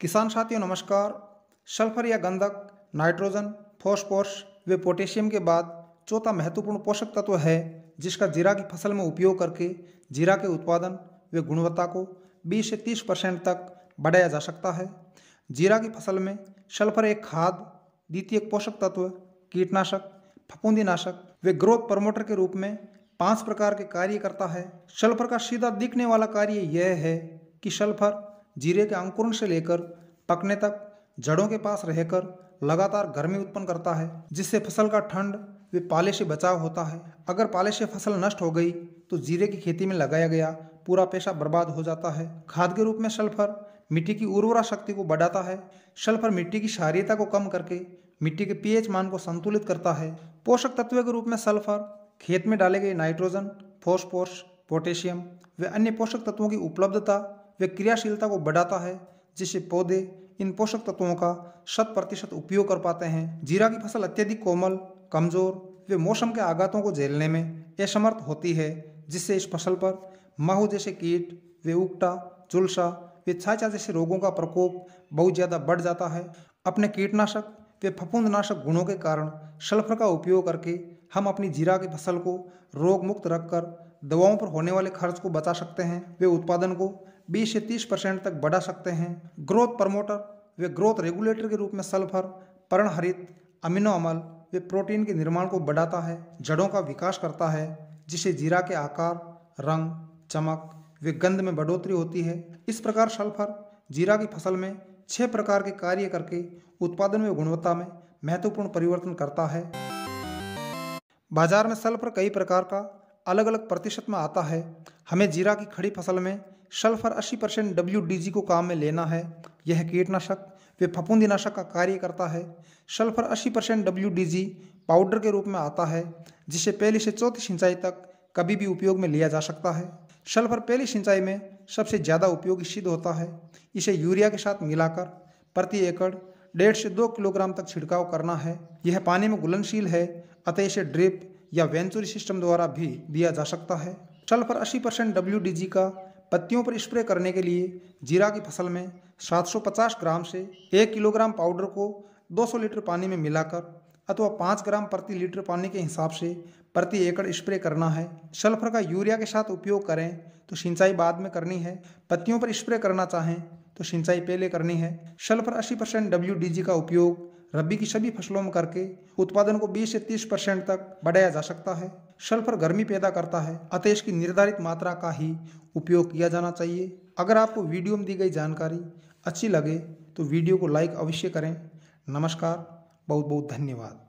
किसान साथियों नमस्कार सल्फर या गंधक नाइट्रोजन फॉस्फोरस व पोटेशियम के बाद चौथा महत्वपूर्ण पोषक तत्व है जिसका जीरा की फसल में उपयोग करके जीरा के उत्पादन व गुणवत्ता को 20 से 30 परसेंट तक बढ़ाया जा सकता है जीरा की फसल में सल्फर एक खाद द्वितीय पोषक तत्व कीटनाशक नाशक व ग्रोथ प्रमोटर के रूप में पांच प्रकार के कार्य करता है सल्फर का सीधा दिखने वाला कार्य यह है कि सल्फर जीरे के अंकुरण से लेकर पकने तक जड़ों के पास रहकर लगातार गर्मी उत्पन्न करता है जिससे फसल का ठंड वे पाले से बचाव होता है अगर पाले से फसल नष्ट हो गई तो जीरे की खेती में लगाया गया पूरा पैसा बर्बाद हो जाता है खाद के रूप में सल्फर मिट्टी की उर्वरा शक्ति को बढ़ाता है सल्फर मिट्टी की क्षारियता को कम करके मिट्टी के पीएच मान को संतुलित करता है पोषक तत्व के रूप में सल्फर खेत में डाले गए नाइट्रोजन फॉस्फोरस पोटेशियम व अन्य पोषक तत्वों की उपलब्धता व क्रियाशीलता को बढ़ाता है जिससे पौधे इन पोषक तत्वों का शत प्रतिशत उपयोग कर पाते हैं जीरा की फसल अत्यधिक कोमल कमजोर व मौसम के आघातों को झेलने में असमर्थ होती है जिससे इस फसल पर माहू जैसे कीट वे उगटा चुलसा वे छाछा जैसे रोगों का प्रकोप बहुत ज़्यादा बढ़ जाता है अपने कीटनाशक वे फफूंदनाशक गुणों के कारण सल्फर का उपयोग करके हम अपनी जीरा की फसल को रोग मुक्त रखकर दवाओं पर होने वाले खर्च को बचा सकते हैं वे उत्पादन को बीस से तीस परसेंट तक बढ़ा सकते हैं ग्रोथ प्रमोटर वे ग्रोथ रेगुलेटर के रूप में सल्फर पर्णहरित अमीनो अमल वे प्रोटीन के निर्माण को बढ़ाता है जड़ों का विकास करता है जिसे जीरा के आकार रंग चमक वे गंध में बढ़ोतरी होती है इस प्रकार सल्फर जीरा की फसल में छह प्रकार के कार्य करके उत्पादन में गुणवत्ता में महत्वपूर्ण परिवर्तन करता है बाजार में सल्फर कई प्रकार का अलग अलग प्रतिशत में आता है हमें जीरा की खड़ी फसल में सल्फर 80 परसेंट डब्ल्यू को काम में लेना है यह कीटनाशक वे नाशक का कार्य करता है सल्फर 80 परसेंट डब्ल्यू पाउडर के रूप में आता है जिसे पहली से चौथी सिंचाई तक कभी भी उपयोग में लिया जा सकता है सल्फर पहली सिंचाई में सबसे ज़्यादा उपयोगी सिद्ध होता है इसे यूरिया के साथ मिलाकर प्रति एकड़ डेढ़ से दो किलोग्राम तक छिड़काव करना है यह पानी में घुलनशील है अतः इसे ड्रिप या वेंचुरी सिस्टम द्वारा भी दिया जा सकता है सल्फर 80 परसेंट डब्ल्यू का पत्तियों पर स्प्रे करने के लिए जीरा की फसल में 750 ग्राम से 1 किलोग्राम पाउडर को 200 लीटर पानी में मिलाकर अथवा 5 ग्राम प्रति लीटर पानी के हिसाब से प्रति एकड़ स्प्रे करना है सल्फर का यूरिया के साथ उपयोग करें तो सिंचाई बाद में करनी है पत्तियों पर स्प्रे करना चाहें तो सिंचाई पहले करनी है सल्फर अस्सी परसेंट डब्ल्यू का उपयोग रबी की सभी फसलों में करके उत्पादन को 20 से 30 परसेंट तक बढ़ाया जा सकता है सल्फर गर्मी पैदा करता है अतः इसकी निर्धारित मात्रा का ही उपयोग किया जाना चाहिए अगर आपको वीडियो में दी गई जानकारी अच्छी लगे तो वीडियो को लाइक अवश्य करें नमस्कार बहुत बहुत धन्यवाद